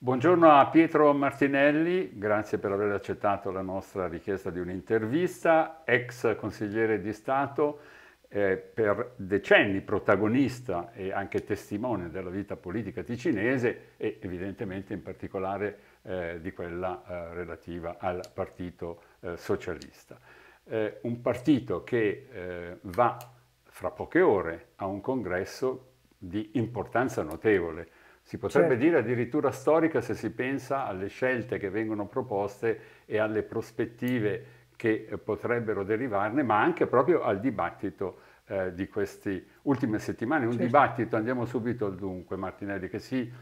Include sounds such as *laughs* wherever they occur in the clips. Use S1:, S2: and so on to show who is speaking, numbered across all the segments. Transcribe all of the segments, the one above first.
S1: Buongiorno a Pietro Martinelli, grazie per aver accettato la nostra richiesta di un'intervista, ex consigliere di Stato, eh, per decenni protagonista e anche testimone della vita politica ticinese e evidentemente in particolare eh, di quella eh, relativa al Partito eh, Socialista. Eh, un partito che eh, va fra poche ore a un congresso di importanza notevole, si potrebbe certo. dire addirittura storica se si pensa alle scelte che vengono proposte e alle prospettive che eh, potrebbero derivarne, ma anche proprio al dibattito eh, di queste ultime settimane. Un certo. dibattito, andiamo subito al dunque, Martinelli, che si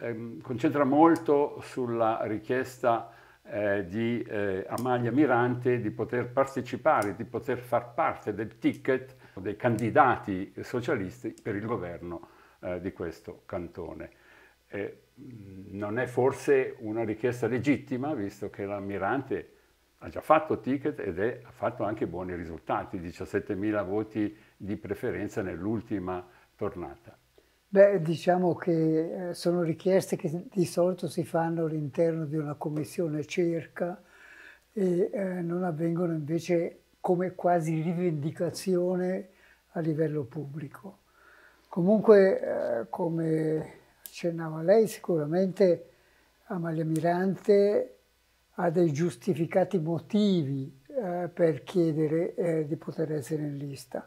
S1: ehm, concentra molto sulla richiesta eh, di eh, Amalia Mirante di poter partecipare, di poter far parte del ticket dei candidati socialisti per il governo eh, di questo cantone eh, non è forse una richiesta legittima, visto che l'ammirante ha già fatto ticket ed è, ha fatto anche buoni risultati, 17.000 voti di preferenza nell'ultima tornata.
S2: Beh, diciamo che eh, sono richieste che di solito si fanno all'interno di una commissione cerca e eh, non avvengono invece come quasi rivendicazione a livello pubblico. Comunque, eh, come accennava lei, sicuramente Amalia Mirante ha dei giustificati motivi eh, per chiedere eh, di poter essere in lista,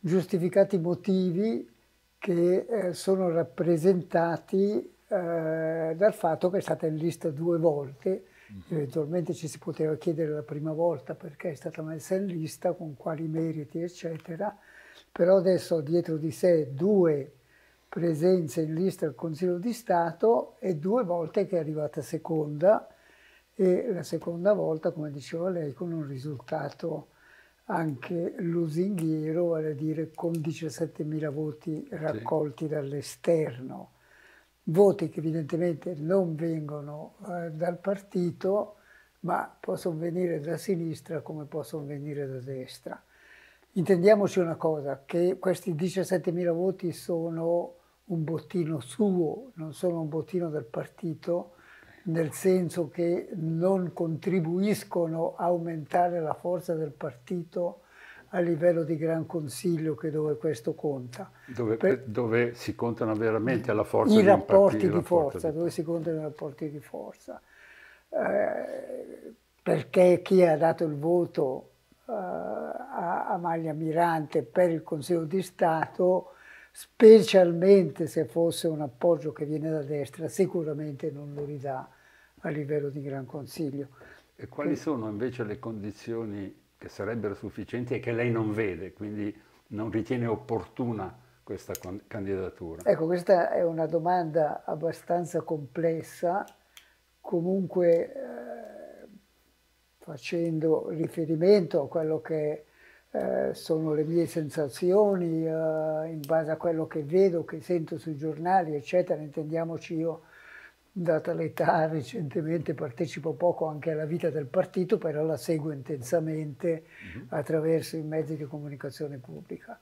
S2: giustificati motivi che eh, sono rappresentati eh, dal fatto che è stata in lista due volte, mm. eventualmente ci si poteva chiedere la prima volta perché è stata messa in lista, con quali meriti, eccetera, però adesso dietro di sé due presenza in lista al Consiglio di Stato e due volte che è arrivata seconda e la seconda volta, come diceva lei, con un risultato anche lusinghiero, vale a dire con 17.000 voti raccolti sì. dall'esterno, voti che evidentemente non vengono eh, dal partito, ma possono venire da sinistra come possono venire da destra. Intendiamoci una cosa, che questi 17.000 voti sono un bottino suo, non sono un bottino del partito, nel senso che non contribuiscono a aumentare la forza del partito a livello di Gran Consiglio, che dove questo conta.
S1: Dove, per, dove si contano veramente la forza i di rapporti partito, di forza,
S2: di... dove si contano i rapporti di forza. Eh, perché chi ha dato il voto eh, a Maglia Mirante per il Consiglio di Stato specialmente se fosse un appoggio che viene da destra, sicuramente non lo ridà a livello di Gran Consiglio.
S1: E quali sono invece le condizioni che sarebbero sufficienti e che lei non vede, quindi non ritiene opportuna questa candidatura? Ecco,
S2: questa è una domanda abbastanza complessa, comunque eh, facendo riferimento a quello che eh, sono le mie sensazioni eh, in base a quello che vedo, che sento sui giornali, eccetera. Intendiamoci io, data l'età, *laughs* recentemente partecipo poco anche alla vita del partito, però la seguo intensamente uh mhm. -huh. attraverso i mezzi di comunicazione pubblica.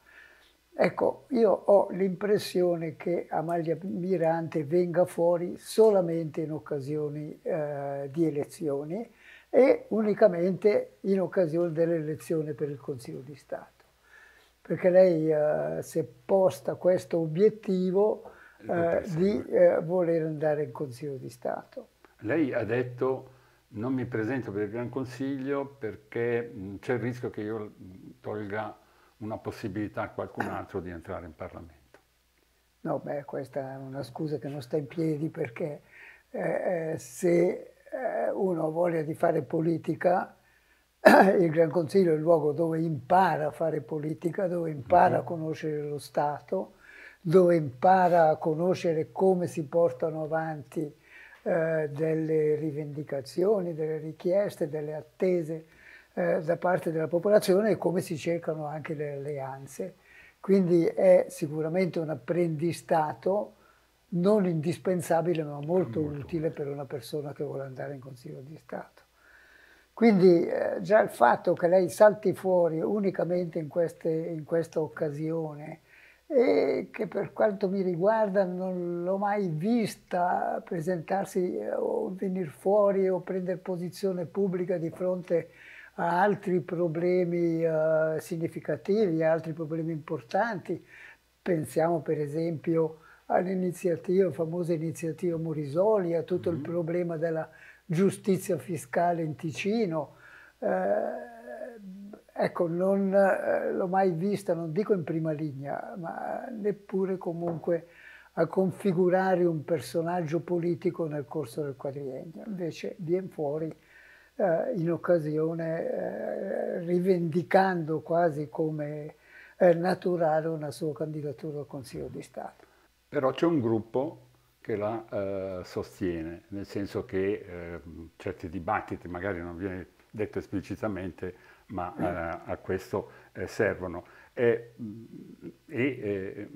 S2: Ecco, io ho l'impressione che Amalia Mirante venga fuori solamente in occasioni eh, di elezioni, e unicamente in occasione dell'elezione per il Consiglio di Stato. Perché lei eh, si è posta questo obiettivo eh, di eh, voler andare in Consiglio di Stato.
S1: Lei ha detto non mi presento per il Gran Consiglio perché mm, c'è il rischio che io tolga una possibilità a qualcun *coughs* altro di entrare in Parlamento.
S2: No, beh, questa è una scusa che non sta in piedi perché eh, eh se eh, uno ha voglia di fare politica, *clears throat* il Gran Consiglio è il luogo dove impara a fare politica, dove impara a mhm. conoscere lo Stato, dove impara a conoscere come si portano avanti eh, delle rivendicazioni, delle richieste, delle attese eh, da parte della popolazione e come si cercano anche le alleanze. Quindi è sicuramente un apprendistato non indispensabile ma molto, molto utile per una persona che vuole andare in Consiglio di Stato. Quindi eh, già il fatto che lei salti fuori unicamente in, queste, in questa occasione e che per quanto mi riguarda non l'ho mai vista presentarsi eh, o venire fuori o prendere posizione pubblica di fronte a altri problemi eh, significativi, a altri problemi importanti. Pensiamo per esempio all'iniziativa, famosa iniziativa Morisoli, a tutto mm -hmm. il mm-hmm. problema della giustizia fiscale in Ticino. Eh, ecco, non eh, l'ho mai vista, non dico in prima linea, ma neppure comunque a configurare un personaggio politico nel corso del quadriennio. Invece viene fuori eh, in occasione, eh, rivendicando quasi come eh, naturale una sua candidatura al Consiglio di Stato.
S1: Però c'è un gruppo che la eh, sostiene, nel senso che eh, certi dibattiti magari non viene detto esplicitamente, ma eh, a questo eh, servono. E, mm, e eh,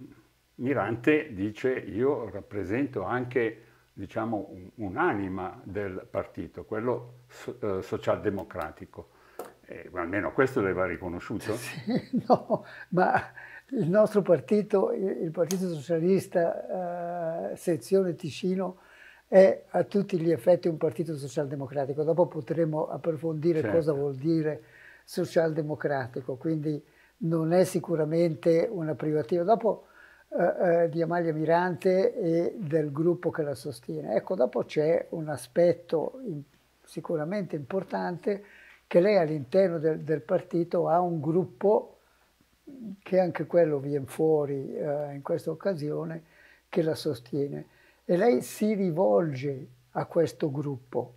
S1: Mirante dice io rappresento anche diciamo, un'anima del partito, quello so, eh, socialdemocratico. almeno questo le va riconosciuto? *laughs* Sì,
S2: no, ma il nostro partito, il Partito Socialista eh, sezione Ticino, è a tutti gli effetti un partito socialdemocratico. Dopo potremo approfondire certo. cosa vuol dire socialdemocratico, quindi non è sicuramente una privativa. Dopo eh, eh, di Amalia Mirante e del gruppo che la sostiene. Ecco, dopo c'è un aspetto in, sicuramente importante che lei all'interno del, del partito ha un gruppo che anche quello viene fuori eh, in questa occasione, che la sostiene. E lei si rivolge a questo gruppo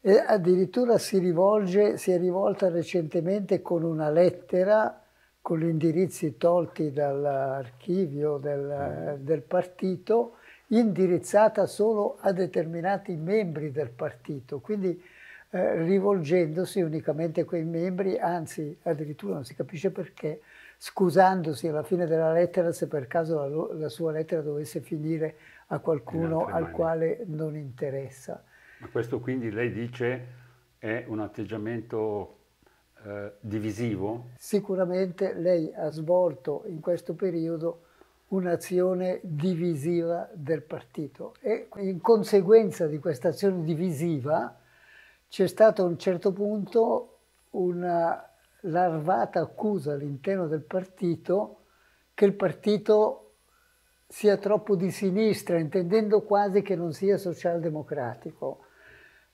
S2: e addirittura si, rivolge, si è rivolta recentemente con una lettera con gli indirizzi tolti dall'archivio del, mm. del partito, indirizzata solo a determinati membri del partito. Quindi eh, rivolgendosi unicamente a quei membri, anzi addirittura non si capisce perché, scusandosi alla fine della lettera se per caso la, la sua lettera dovesse finire a qualcuno al mani. quale non interessa.
S1: Ma questo quindi lei dice è un atteggiamento eh, divisivo?
S2: Sicuramente lei ha svolto in questo periodo un'azione divisiva del partito e in conseguenza di questa azione divisiva c'è stato a un certo punto una larvata accusa all'interno del partito che il partito sia troppo di sinistra, intendendo quasi che non sia socialdemocratico.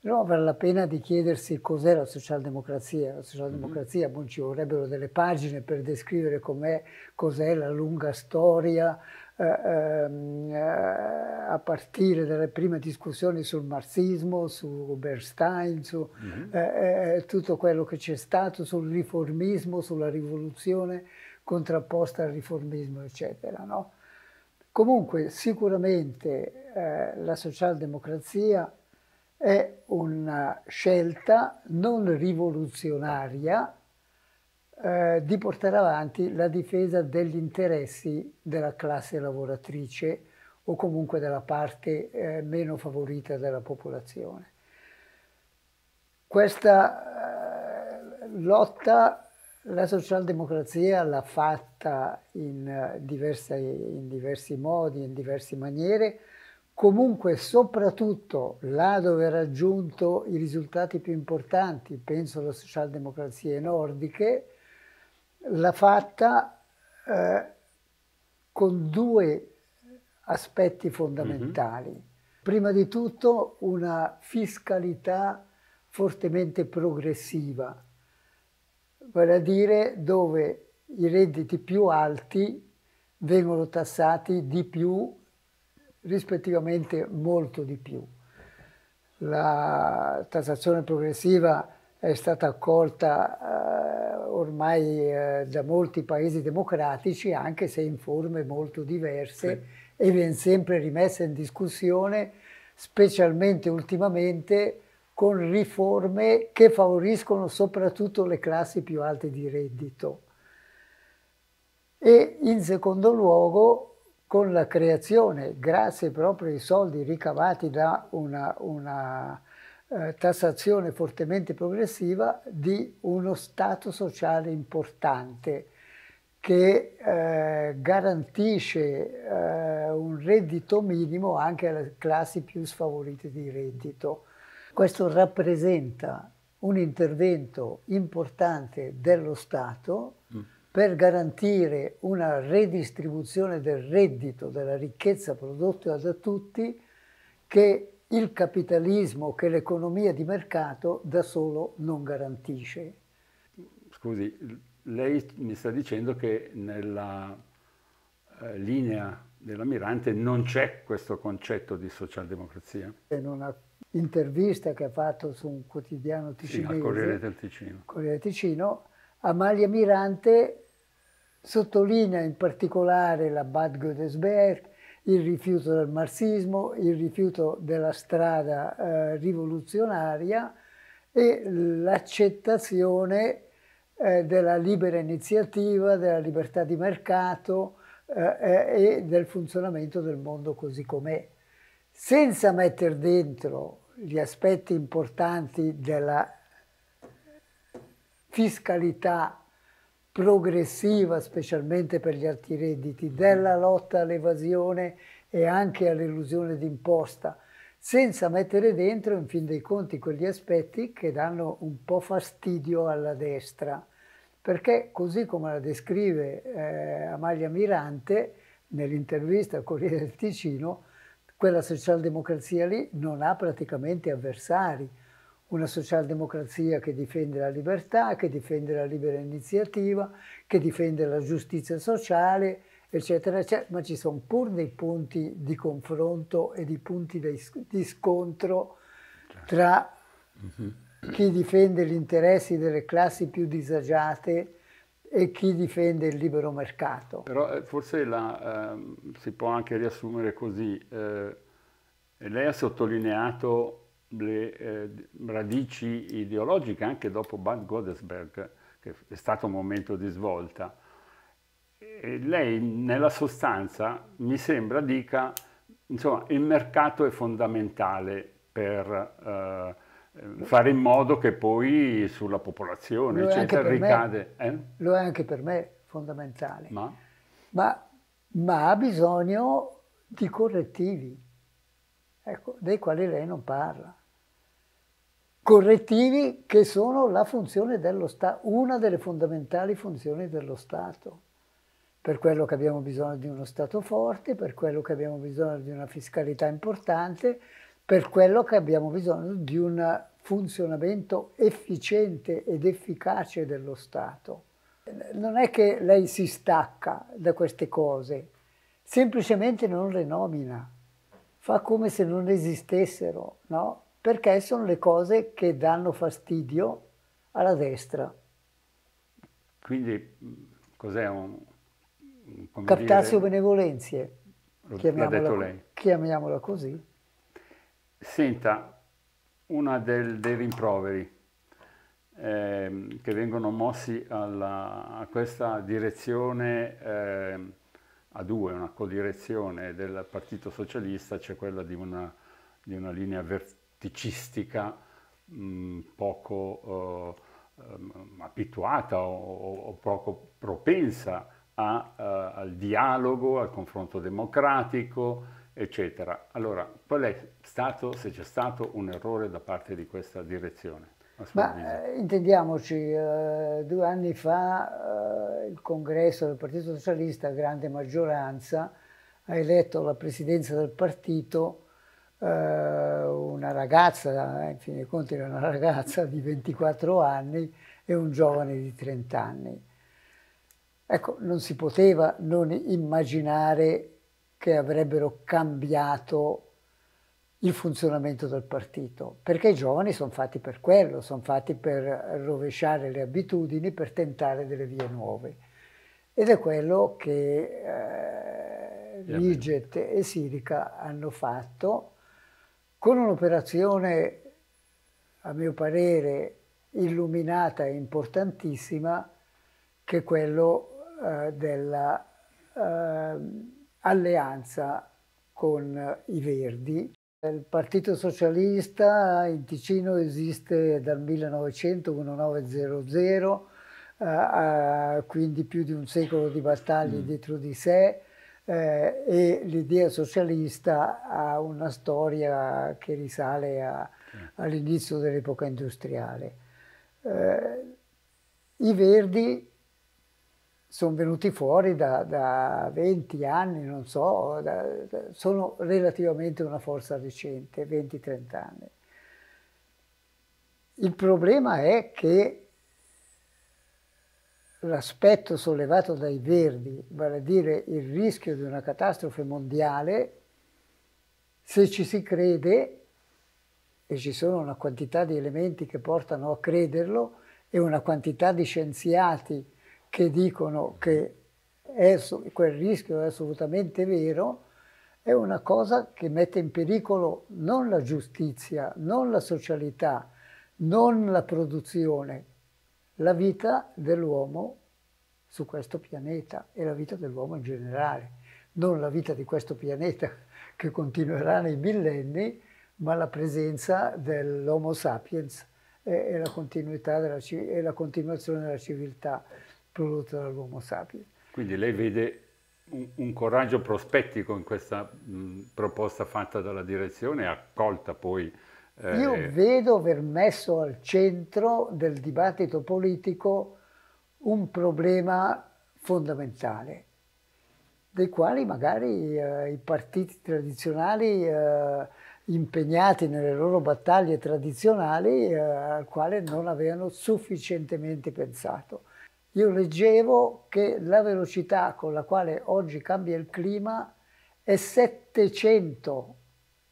S2: Però vale la pena di chiedersi cos'è la socialdemocrazia. La socialdemocrazia, mm -hmm. bon, ci vorrebbero delle pagine per descrivere com'è, cos'è la lunga storia eh, ehm, eh, a partire dalle prime discussioni sul marxismo, su Bernstein, su mm -hmm. tutto quello che c'è stato, sul riformismo, sulla rivoluzione contrapposta al riformismo, eccetera. No? Comunque sicuramente eh, la socialdemocrazia è una scelta non rivoluzionaria, eh, di portare avanti la difesa degli interessi della classe lavoratrice o comunque della parte eh, meno favorita della popolazione. Questa eh, lotta la socialdemocrazia l'ha fatta in, eh, diverse, in diversi modi, in diverse maniere, comunque soprattutto là dove ha raggiunto i risultati più importanti, penso alle socialdemocrazie nordiche, l'ha fatta eh, con due aspetti fondamentali. Mm -hmm. Prima di tutto una fiscalità fortemente progressiva, vale a dire dove i redditi più alti vengono tassati di più, rispettivamente molto di più. La tassazione progressiva è stata accolta eh, ormai eh, da molti paesi democratici, anche se in forme molto diverse, sì. e viene sempre rimessa in discussione, specialmente ultimamente, con riforme che favoriscono soprattutto le classi più alte di reddito. E in secondo luogo con la creazione, grazie proprio ai soldi ricavati da una, una eh, tassazione fortemente progressiva di uno stato sociale importante che eh, garantisce eh, un reddito minimo anche alle classi più sfavorite di reddito. Questo rappresenta un intervento importante dello Stato mm. per garantire una redistribuzione del reddito, della ricchezza prodotta da tutti, che il capitalismo che l'economia di mercato da solo non garantisce.
S1: Scusi, lei mi sta dicendo che nella eh, linea dell'Amirante non c'è questo concetto di socialdemocrazia? In
S2: una intervista che ha fatto su un quotidiano ticinese, sì, Corriere del Ticino, Corriere Ticino Amalia Mirante sottolinea in particolare la Bad Godesberg il rifiuto del marxismo, il rifiuto della strada eh, rivoluzionaria e l'accettazione eh, della libera iniziativa, della libertà di mercato eh, eh e del funzionamento del mondo così com'è, senza mettere dentro gli aspetti importanti della fiscalità progressiva, specialmente per gli alti redditi, della lotta all'evasione e anche all'elusione d'imposta, senza mettere dentro, in fin dei conti, quegli aspetti che danno un po' fastidio alla destra. Perché, così come la descrive eh, Amalia Mirante nell'intervista al Corriere del Ticino, quella socialdemocrazia lì non ha praticamente avversari una socialdemocrazia che difende la libertà, che difende la libera iniziativa, che difende la giustizia sociale, eccetera, eccetera, ma ci sono pur dei punti di confronto e di punti di scontro certo. tra
S1: mm-hmm.
S2: chi difende gli interessi delle classi più disagiate e chi difende il libero mercato.
S1: Però eh, forse la, eh, si può anche riassumere così, eh, lei ha sottolineato le eh, radici ideologiche anche dopo Bad Godesberg, che è stato un momento di svolta. E lei nella sostanza mi sembra dica, insomma, il mercato è fondamentale per eh, fare in modo che poi sulla popolazione eccetera, ricade. Me, eh?
S2: Lo è anche per me fondamentale, ma? Ma, ma ha bisogno di correttivi, ecco, dei quali lei non parla correttivi che sono la funzione dello Stato, una delle fondamentali funzioni dello Stato. Per quello che abbiamo bisogno di uno Stato forte, per quello che abbiamo bisogno di una fiscalità importante, per quello che abbiamo bisogno di un funzionamento efficiente ed efficace dello Stato. Non è che lei si stacca da queste cose, semplicemente non le nomina, fa come se non esistessero, no? perché sono le cose che danno fastidio alla destra.
S1: Quindi cos'è un... un Captatio dire...
S2: benevolenzie,
S1: detto lei.
S2: chiamiamola così.
S1: Senta, una del, dei rimproveri eh, che vengono mossi alla, a questa direzione eh, a due, una codirezione del Partito Socialista, c'è cioè quella di una, di una linea verticale tatticistica mh, mm, poco eh, ehm, abituata o, o, poco propensa a, eh, al dialogo, al confronto democratico, eccetera. Allora, qual è stato, se c'è stato, un errore da parte di questa direzione? Ma
S2: eh, intendiamoci, eh, due anni fa eh, il congresso del Partito Socialista, grande maggioranza, ha eletto la presidenza del partito eh, una ragazza, eh, in fin dei conti era una *laughs* ragazza di 24 anni e un giovane di 30 anni. Ecco, non si poteva non immaginare che avrebbero cambiato il funzionamento del partito, perché i giovani sono fatti per quello, sono fatti per rovesciare le abitudini, per tentare delle vie nuove. Ed è quello che eh, Riget e Sirica hanno fatto con un'operazione, a mio parere, illuminata e importantissima, che è quello eh, dell'alleanza eh, con i Verdi. Il Partito Socialista in Ticino esiste dal 1900, 1900, eh, quindi più di un secolo di battaglie mm. dietro di sé, eh, e l'idea socialista ha una storia che risale a, all'inizio dell'epoca industriale. Eh, I Verdi sono venuti fuori da, da 20 anni, non so, da, da, sono relativamente una forza recente, 20-30 anni. Il problema è che l'aspetto sollevato dai Verdi, vale a dire il rischio di una catastrofe mondiale, se ci si crede, e ci sono una quantità di elementi che portano a crederlo, e una quantità di scienziati che dicono che è, quel rischio è assolutamente vero, è una cosa che mette in pericolo non la giustizia, non la socialità, non la produzione, la vita dell'uomo su questo pianeta e la vita dell'uomo in generale, non la vita di questo pianeta *laughs* che continuerà nei millenni, ma la presenza dell'Homo sapiens e, la, continuità della, e la continuazione della civiltà prodotta dall'Homo sapiens.
S1: Quindi lei vede un, un coraggio prospettico in questa mh, proposta fatta dalla direzione, accolta poi io eh,
S2: vedo aver messo al centro del dibattito politico un problema fondamentale, dei quali magari eh, i partiti tradizionali eh, impegnati nelle loro battaglie tradizionali eh, al quale non avevano sufficientemente pensato. Io leggevo che la velocità con la quale oggi cambia il clima è 700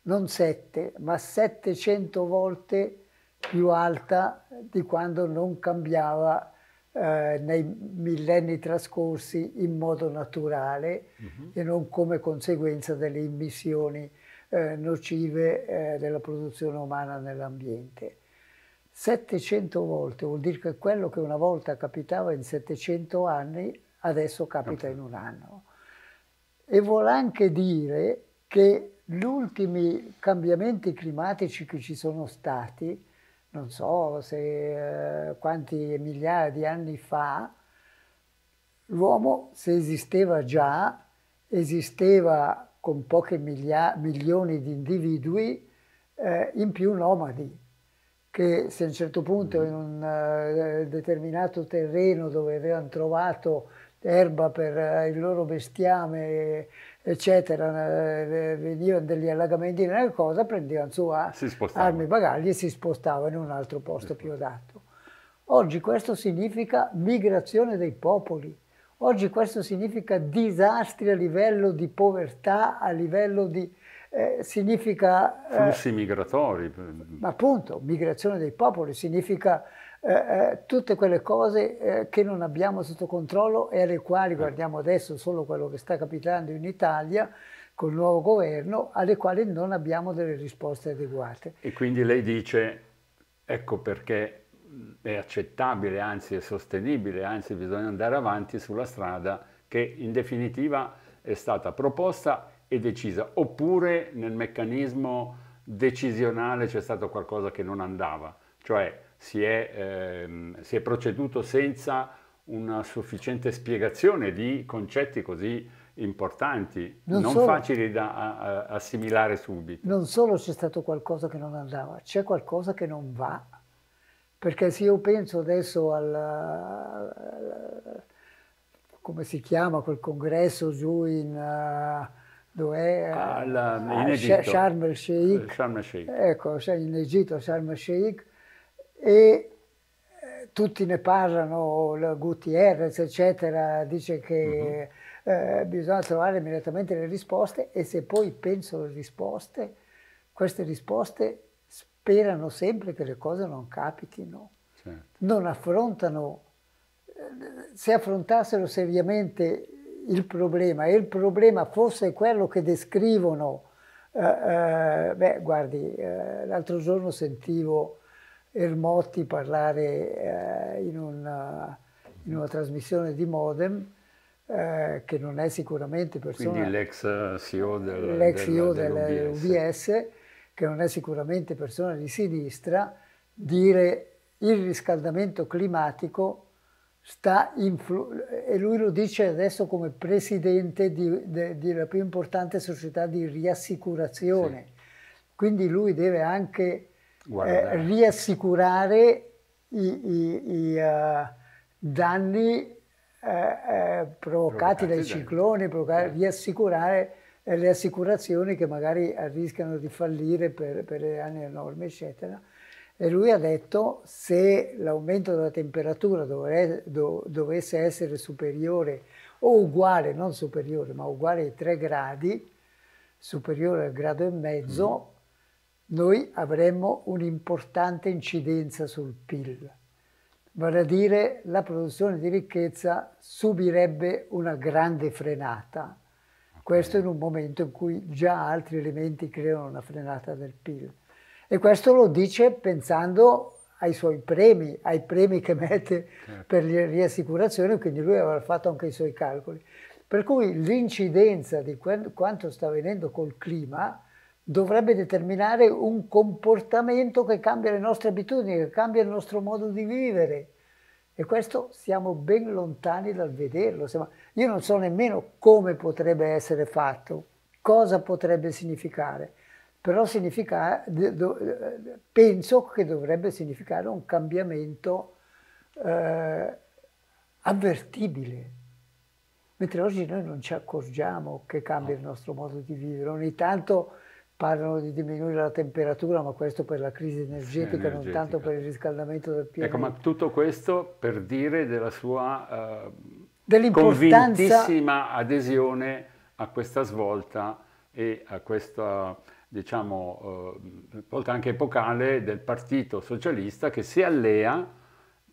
S2: non 7, ma 700 volte più alta di quando non cambiava eh, nei millenni trascorsi in modo naturale uh mhm. -huh. e non come conseguenza delle immissioni eh, nocive eh, della produzione umana nell'ambiente. 700 volte vuol dire che quello che una volta capitava in 700 anni adesso capita in un anno. E vuol anche dire che gli ultimi cambiamenti climatici che ci sono stati, non so se eh, quanti migliaia di anni fa, l'uomo, se esisteva già, esisteva con poche miglia- milioni di individui, eh, in più nomadi, che se a un certo punto mm-hmm. in un eh, determinato terreno dove avevano trovato erba per eh, il loro bestiame eccetera, eh, eh, venivano degli allagamenti, una cosa, prendevano su armi e bagagli e si spostavano in un altro posto più adatto. Oggi questo significa migrazione dei popoli, oggi questo significa disastri a livello di povertà, a livello di... Eh, significa... Eh, Flussi
S1: eh, migratori. Ma
S2: appunto, migrazione dei popoli significa eh, eh, tutte quelle cose eh, che non abbiamo sotto controllo e alle quali eh. guardiamo adesso solo quello che sta capitando in Italia col nuovo governo, alle quali non abbiamo delle risposte adeguate.
S1: E quindi lei dice, ecco perché è accettabile, anzi è sostenibile, anzi bisogna andare avanti sulla strada che in definitiva è stata proposta e decisa, oppure nel meccanismo decisionale c'è stato qualcosa che non andava, cioè si è, ehm, si è proceduto senza una sufficiente spiegazione di concetti così importanti, non, non solo, facili da a, a assimilare subito.
S2: Non solo c'è stato qualcosa che non andava, c'è qualcosa che non va, perché se io penso adesso al, al come si chiama quel congresso giù in... Uh, eh, dove al, eh, ecco, cioè in Egitto. Sharm el Sheikh, Sharm el Sheikh. Ecco, in Egitto Sharm el Sheikh, e eh, tutti ne parlano, Gutierrez eccetera, dice che uh mhm. -huh. eh, bisogna trovare immediatamente le risposte e se poi penso alle risposte, queste risposte sperano sempre che le cose non capitino, certo. non affrontano, eh, se affrontassero seriamente il problema e il problema fosse quello che descrivono, eh, eh, beh guardi, eh, l'altro giorno sentivo Ermotti parlare eh, in, una, eh, in, una, trasmissione di Modem, eh, che non è sicuramente persona... Quindi
S1: l'ex CEO, del, l'ex CEO della, dell'UBS.
S2: dell'UBS, che non è sicuramente persona di sinistra, dire il riscaldamento climatico sta influ- e lui lo dice adesso come presidente della più importante società di riassicurazione. Sì. Quindi lui deve anche eh, riassicurare i, i, i uh, danni eh, eh provocati, provocati, dai cicloni, provocati, riassicurare eh, le assicurazioni che magari rischiano di fallire per, per le anni enormi, eccetera. E lui ha detto se l'aumento della temperatura dovre, do, dovesse essere superiore o uguale, non superiore, ma uguale ai 3 gradi, superiore al grado e mezzo, mm noi avremmo un'importante incidenza sul PIL, vale a dire la produzione di ricchezza subirebbe una grande frenata, questo in un momento in cui già altri elementi creano una frenata del PIL. E questo lo dice pensando ai suoi premi, ai premi che mette certo. per le riassicurazioni, quindi lui avrà fatto anche i suoi calcoli. Per cui l'incidenza di quanto sta avvenendo col clima dovrebbe determinare un comportamento che cambia le nostre abitudini, che cambia il nostro modo di vivere. E questo siamo ben lontani dal vederlo. Io non so nemmeno come potrebbe essere fatto, cosa potrebbe significare, però significa, eh, eh, penso che dovrebbe significare un cambiamento eh, avvertibile. Mentre oggi noi non ci accorgiamo che cambia il nostro modo di vivere. Ogni tanto parlano di diminuire la temperatura, ma questo per la crisi energetica, energetica. non tanto per il riscaldamento del pianeta. Ecco, ma
S1: tutto questo per dire della sua eh, convintissima adesione a questa svolta e a questa, diciamo, eh, volta anche epocale del Partito Socialista che si allea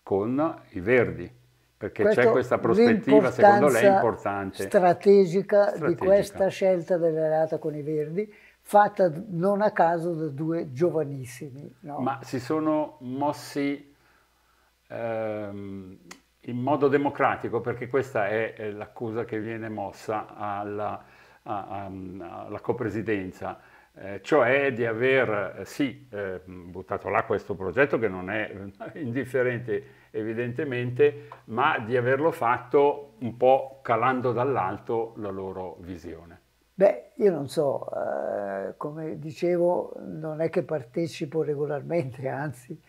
S1: con i Verdi perché c'è questa prospettiva, secondo lei, importante.
S2: Strategica, strategica, di questa scelta dell'alleata con i Verdi, fatta non a caso da due giovanissimi. No? Ma
S1: si sono mossi ehm, in modo democratico, perché questa è, è l'accusa che viene mossa alla, a, a, alla copresidenza, eh, cioè di aver eh, sì eh, buttato là questo progetto che non è *laughs* indifferente evidentemente, ma di averlo fatto un po' calando dall'alto la loro visione.
S2: Beh, io non so, eh, come dicevo, non è che partecipo regolarmente, *laughs* anzi,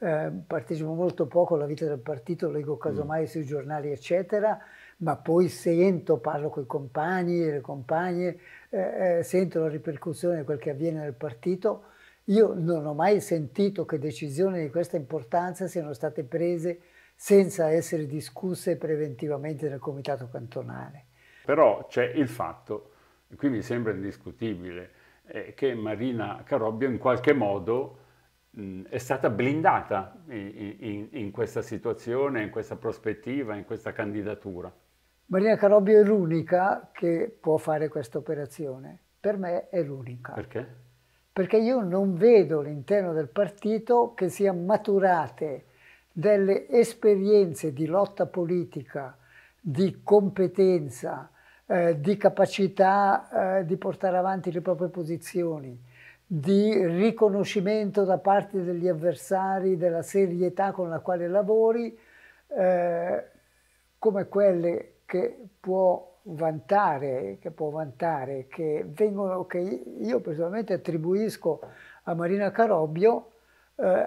S2: eh, partecipo molto poco alla vita del partito, leggo casomai mm. sui giornali, eccetera, ma poi sento, parlo con i compagni e le compagne, eh, eh, sento la ripercussione di quel che avviene nel partito. Io non ho mai sentito che decisioni di questa importanza siano state prese senza essere discusse preventivamente nel comitato cantonale.
S1: Però c'è il fatto qui mi sembra indiscutibile, eh, che Marina Carobbio in qualche modo mh, è stata blindata in, in, in questa situazione, in questa prospettiva, in questa candidatura.
S2: Marina Carobbio è l'unica che può fare questa operazione. Per me è l'unica. Perché? Perché io non vedo all'interno del partito che siano maturate delle esperienze di lotta politica, di competenza, eh, di capacità eh, di portare avanti le proprie posizioni, di riconoscimento da parte degli avversari della serietà con la quale lavori, eh, come quelle che può vantare, che può vantare, che, vengono, che io personalmente attribuisco a Marina Carobbio eh,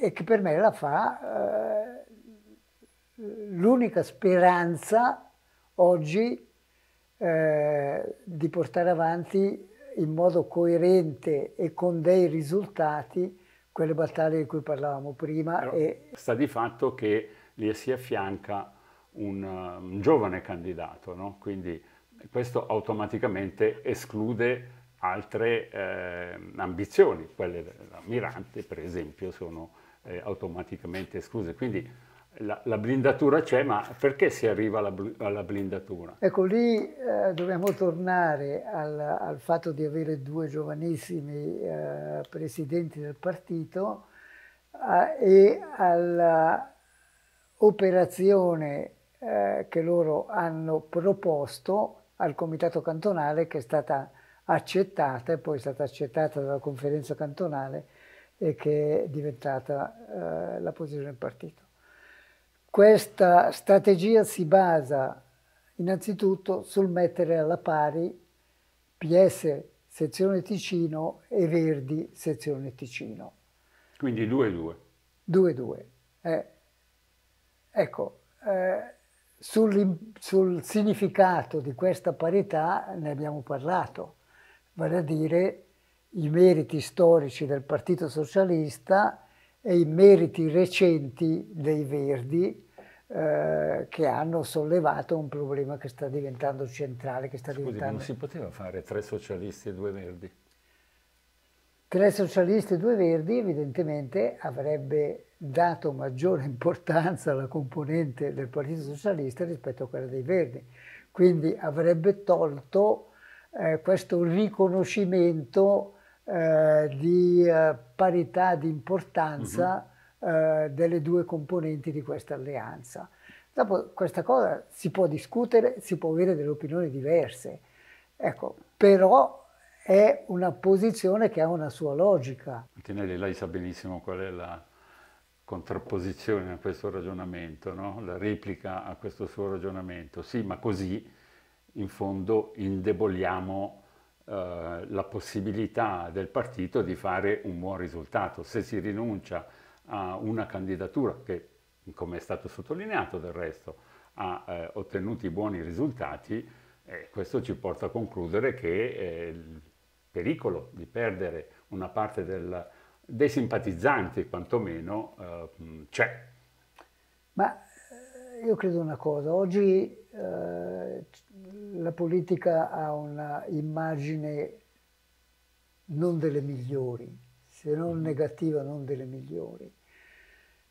S2: e che per me la fa eh, l'unica speranza oggi eh, di portare avanti in modo coerente e con dei risultati quelle battaglie di cui parlavamo prima. e...
S1: Sta di fatto che gli si affianca un, eh, un giovane candidato, no? quindi questo automaticamente esclude altre eh, ambizioni, quelle dell'ammirante per esempio sono eh, automaticamente escluse. Quindi la, la, blindatura c'è, ma perché si arriva alla, alla blindatura?
S2: Ecco, lì eh, dobbiamo tornare al, al, fatto di avere due giovanissimi eh, presidenti del partito eh, e all'operazione che loro hanno proposto al comitato cantonale che è stata accettata e poi è stata accettata dalla conferenza cantonale e che è diventata eh, la posizione del partito. Questa strategia si basa innanzitutto sul mettere alla pari PS sezione Ticino e Verdi sezione
S1: Ticino. Quindi 2-2.
S2: 2-2. Eh, ecco, eh, sul, sul significato di questa parità ne abbiamo parlato, vale a dire i meriti storici del Partito Socialista e i meriti recenti dei Verdi eh, che hanno sollevato un problema che sta diventando centrale. Che sta Scusi, diventando... non si
S1: poteva fare tre socialisti e due verdi?
S2: Tre socialisti e due verdi evidentemente avrebbe dato maggiore *laughs* importanza alla componente del Partito Socialista rispetto a quella dei verdi, quindi avrebbe tolto eh, questo riconoscimento eh, di eh, parità di importanza mhm. Eh, delle due componenti di questa alleanza. Dopo questa cosa si può discutere, si può avere delle opinioni diverse, ecco, però è una posizione che ha una sua logica.
S1: Tinelli, lei sa benissimo qual è la contrapposizione a questo ragionamento, no? la replica a questo suo ragionamento. Sì, ma così in fondo indeboliamo eh, la possibilità del partito di fare un buon risultato. Se si rinuncia a una candidatura che, come è stato sottolineato del resto, ha eh, ottenuto buoni risultati, eh, questo ci porta a concludere che eh, il pericolo di perdere una parte del, dei simpatizzanti, quantomeno, eh, c'è.
S2: Ma eh, io credo una cosa, oggi
S1: eh,
S2: la politica ha una immagine non delle migliori, se non negativa, non delle migliori.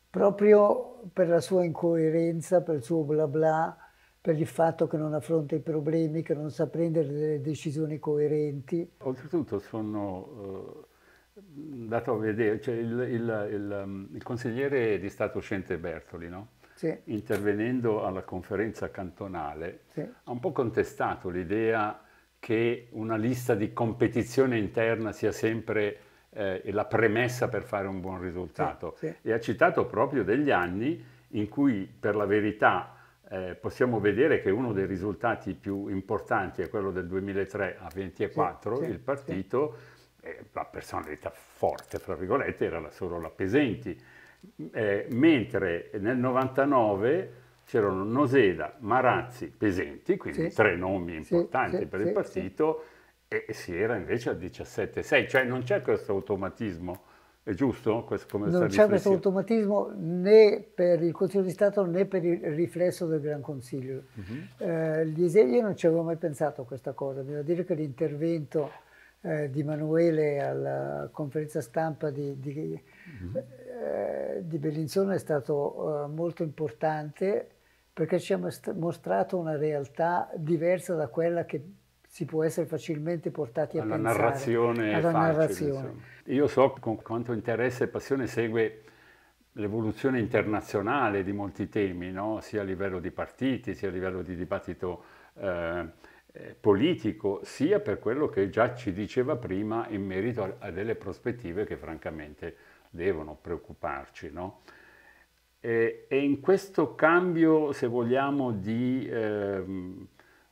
S2: Proprio per la sua incoerenza, per il suo bla bla, per il fatto che non affronta i problemi, che non sa prendere delle decisioni coerenti.
S1: Oltretutto sono andato eh, dato a vedere, cioè il, il, il, il, consigliere di Stato Scente Bertoli, no? sì. intervenendo alla conferenza cantonale, sì. ha un po' contestato l'idea che una lista di competizione interna sia sempre eh, la premessa per fare un buon risultato. Sì, sì. E ha citato proprio degli anni in cui per la verità eh, possiamo vedere che uno dei risultati più importanti è quello del 2003 a 24, sì, il partito, eh, la personalità forte, fra virgolette, era solo la Pesenti, eh, mentre nel 99 c'erano Noseda, Marazzi, Pesenti, quindi tre nomi importanti per il partito, e, si era invece al 17,6, cioè non c'è questo automatismo, è giusto? Questo, non c'è questo
S2: automatismo né per il Consiglio di Stato né per il riflesso del Gran Consiglio. Uh mhm. -huh. eh, gli esegli non ci avevano mai pensato a questa cosa, devo dire che l'intervento eh, di Emanuele alla conferenza stampa di, di, uh mhm. -huh. eh, di Bellinzona è stato eh, molto importante perché ci ha mostrato una realtà diversa da quella che si può essere facilmente portati a alla pensare. Narrazione alla facile, narrazione. Insomma.
S1: Io so con quanto interesse e passione segue l'evoluzione internazionale di molti temi, no? sia a livello di partiti, sia a livello di dibattito eh, eh, politico, sia per quello che già ci diceva prima in merito a, a delle prospettive che francamente devono preoccuparci. No? E, e, in questo cambio, se vogliamo, di... Eh,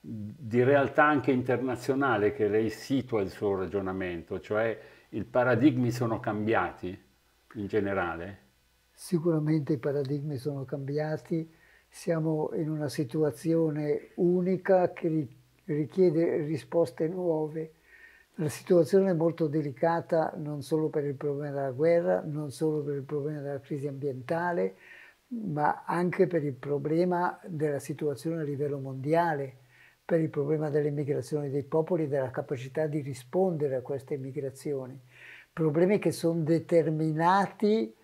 S1: di realtà anche internazionale che lei situa il suo ragionamento, cioè i paradigmi sono cambiati in generale?
S2: Sicuramente i paradigmi sono cambiati, siamo in una situazione unica che richiede risposte nuove. La situazione è molto delicata non solo per il problema della guerra, non solo per il problema della crisi ambientale, ma anche per il problema della situazione a livello mondiale per il problema delle migrazioni dei popoli e della capacità di rispondere a queste migrazioni, problemi che sono determinati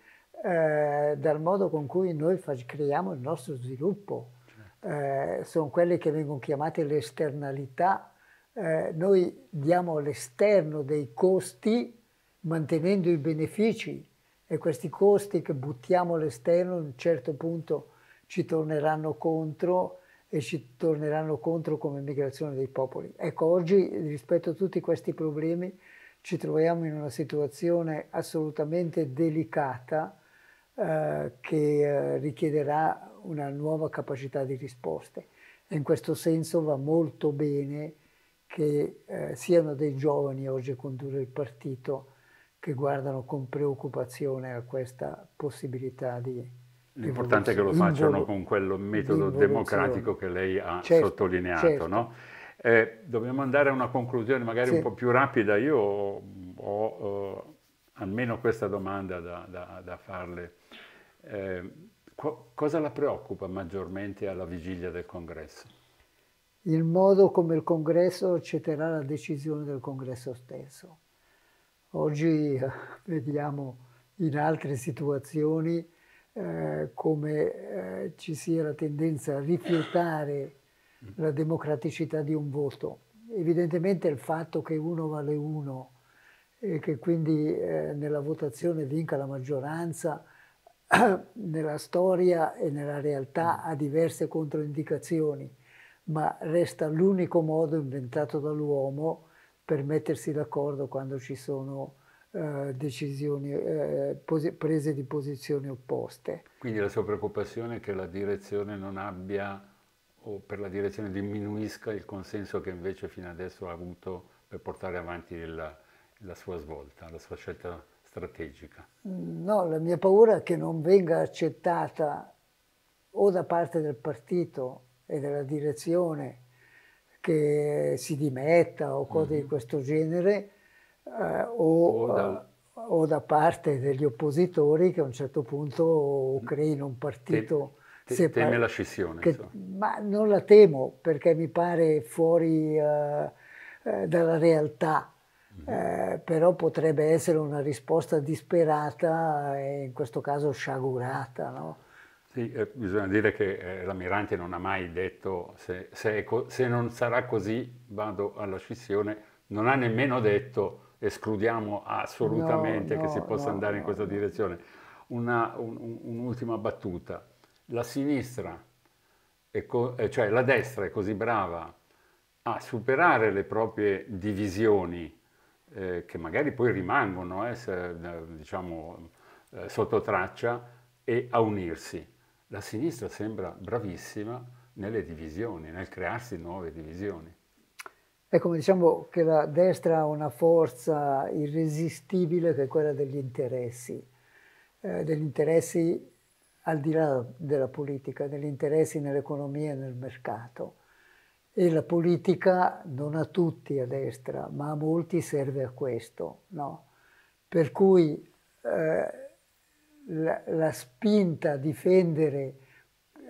S2: eh, dal modo con cui noi creiamo il nostro sviluppo, certo. eh, sono quelle che vengono chiamate le esternalità. Eh, noi diamo all'esterno dei costi mantenendo i benefici e questi costi che buttiamo all'esterno a un certo punto ci torneranno contro e ci torneranno contro come migrazione dei popoli. Ecco, oggi rispetto a tutti questi problemi ci troviamo in una situazione assolutamente delicata eh, che eh, richiederà una nuova capacità di risposte. in questo senso va molto bene che eh, siano dei giovani oggi a condurre il partito che guardano con preoccupazione a questa possibilità di L'importante è che lo facciano con quel metodo democratico che lei ha certo, sottolineato. Certo. No?
S1: Eh, dobbiamo andare a una conclusione magari sì. un po' più rapida. Io ho, ho eh, almeno questa domanda da, da, da farle. Eh, co cosa la preoccupa maggiormente alla vigilia del congresso?
S2: Il modo come il congresso accetterà la decisione del congresso stesso. Oggi eh, vediamo in altre situazioni eh, come eh, ci sia la tendenza a rifiutare mm. la democraticità di un voto. Evidentemente il fatto che uno vale uno e che quindi eh, nella votazione vinca la maggioranza *clears throat* nella storia e nella realtà mm. ha diverse controindicazioni, ma resta l'unico modo inventato dall'uomo per mettersi d'accordo quando ci sono eh, decisioni, eh, prese di posizioni opposte.
S1: Quindi la sua preoccupazione è che la direzione non abbia o per la direzione diminuisca il consenso che invece fino adesso ha avuto per portare avanti la, la sua svolta, la sua scelta strategica?
S2: No, la mia paura è che non venga accettata o da parte del partito e della direzione che si dimetta o cose mm -hmm. di mhm. questo genere, eh, o, o, da... Eh, o, da... parte degli oppositori che a un certo punto creino un partito... Te, te, teme la
S1: scissione? Che,
S2: ma non la temo perché mi pare fuori eh, eh dalla realtà. Mm-hmm. Eh, però potrebbe essere una risposta disperata e in questo caso sciagurata. No?
S1: Sì, eh, bisogna dire che eh, l'ammirante non ha mai detto se, se, se, non sarà così vado alla scissione, non ha nemmeno detto escludiamo assolutamente no, no, che si possa no, andare in questa direzione. Una, un, un'ultima battuta. La sinistra, co- eh, cioè la destra è così brava a superare le proprie divisioni, eh, che magari poi rimangono, eh, se, eh, diciamo, eh, sotto traccia, e a unirsi. La sinistra sembra bravissima nelle divisioni, nel crearsi nuove divisioni.
S2: È come ecco, diciamo che la destra ha una forza irresistibile che è quella degli interessi, eh, degli interessi al di là della politica, degli interessi nell'economia e nel mercato. E la politica non a tutti a destra, ma a molti serve a questo. No? Per cui eh, la, la spinta a difendere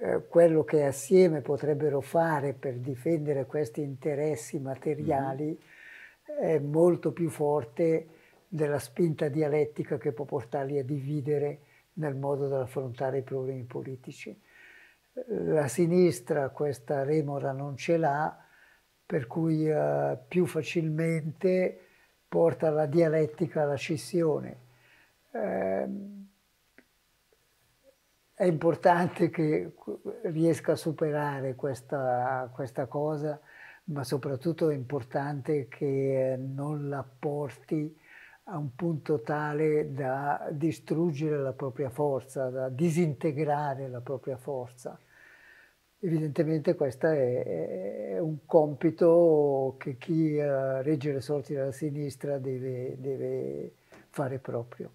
S2: eh, quello che assieme potrebbero fare per difendere questi interessi materiali mm. è molto più forte della spinta dialettica che può portarli a dividere nel modo affrontare i problemi politici. La sinistra questa remora non ce l'ha, per cui eh, più facilmente porta la dialettica alla scissione. Eh, è importante che riesca a superare questa, questa cosa, ma soprattutto è importante che non la porti a un punto tale da distruggere la propria forza, da disintegrare la propria forza. Evidentemente questo è, è, un compito che chi eh, regge le sorti della sinistra deve, deve fare proprio.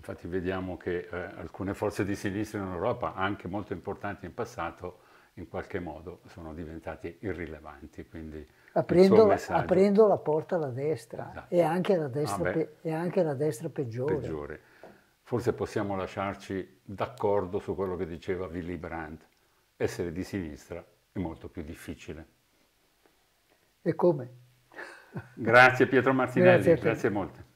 S1: Infatti vediamo che eh, alcune forze di sinistra in Europa, anche molto importanti in passato, in qualche modo sono diventate irrilevanti. Quindi aprendo, messaggio... aprendo
S2: la porta alla destra esatto. e, anche alla destra, ah, pe... e anche alla destra peggiore. peggiore.
S1: Forse possiamo lasciarci d'accordo su quello che diceva Willy Brandt. Essere di sinistra è molto più difficile. E come? Grazie Pietro Martinelli, grazie, grazie molto.